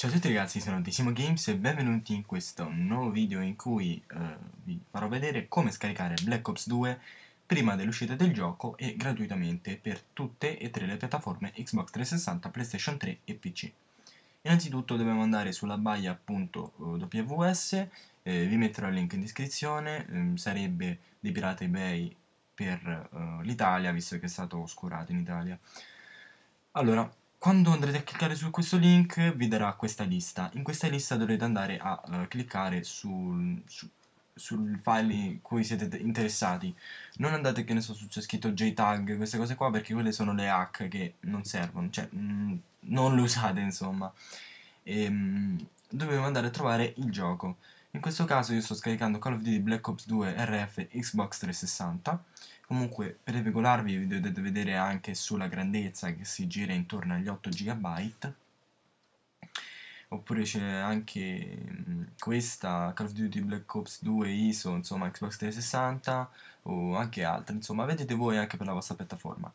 Ciao a tutti ragazzi, sono Antissimo Games e benvenuti in questo nuovo video in cui eh, vi farò vedere come scaricare Black Ops 2 prima dell'uscita del gioco e gratuitamente per tutte e tre le piattaforme Xbox 360, PlayStation 3 e PC. Innanzitutto dobbiamo andare sulla baia.ws, eh, eh, vi metterò il link in descrizione, ehm, eh, sarebbe dei pirata eBay per l'Italia visto che è stato oscurato in Italia. Allora, quando andrete a cliccare su questo link vi darà questa lista. In questa lista dovrete andare a uh, cliccare sul, su, sul file in cui siete interessati. Non andate che ne so, c'è scritto JTAG, queste cose qua, perché quelle sono le hack che non servono, cioè mh, mm, non le usate insomma. E, ehm, mh, dobbiamo andare a trovare il gioco. In questo caso io sto scaricando Call of Duty Black Ops 2 RF Xbox 360. Comunque per regolarvi vi dovete vedere anche sulla grandezza che si gira intorno agli 8 GB. Oppure c'è anche mm, questa Call of Duty Black Ops 2 ISO, insomma Xbox 360 o anche altre, insomma vedete voi anche per la vostra piattaforma.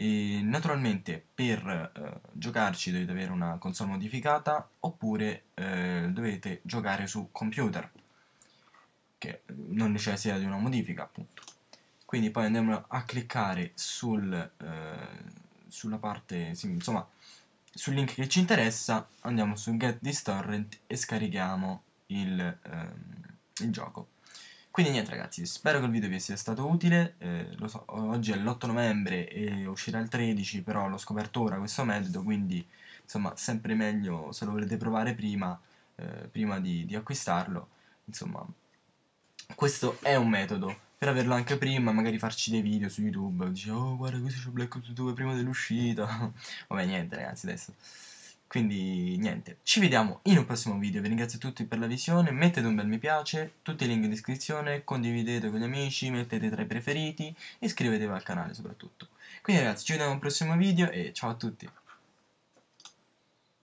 E naturalmente per eh, giocarci dovete avere una console modificata oppure eh, dovete giocare su computer che non necessita di una modifica appunto quindi poi andiamo a cliccare sul, eh, sulla parte sì, insomma sul link che ci interessa andiamo su get this torrent e scarichiamo il, ehm, il gioco quindi niente ragazzi, spero che il video vi sia stato utile, eh, lo so, oggi è l'8 novembre e uscirà il 13, però l'ho scoperto ora questo metodo, quindi insomma sempre meglio se lo volete provare prima, eh, prima di, di acquistarlo, insomma questo è un metodo per averlo anche prima, magari farci dei video su YouTube, dice oh guarda questo c'è Black Ops 2 prima dell'uscita, vabbè niente ragazzi adesso. Quindi niente, ci vediamo in un prossimo video, vi ringrazio tutti per la visione, mettete un bel mi piace, tutti i link in descrizione, condividete con gli amici, mettete tra i preferiti, iscrivetevi al canale soprattutto. Quindi ragazzi, ci vediamo in un prossimo video e ciao a tutti!